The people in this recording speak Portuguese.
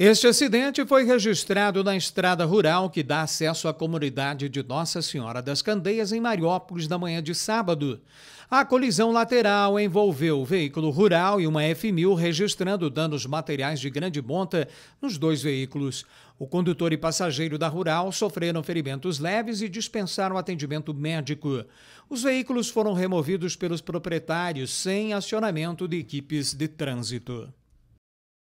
Este acidente foi registrado na estrada rural que dá acesso à comunidade de Nossa Senhora das Candeias, em Mariópolis, na manhã de sábado. A colisão lateral envolveu o veículo rural e uma F1000, registrando danos materiais de grande monta nos dois veículos. O condutor e passageiro da rural sofreram ferimentos leves e dispensaram atendimento médico. Os veículos foram removidos pelos proprietários sem acionamento de equipes de trânsito.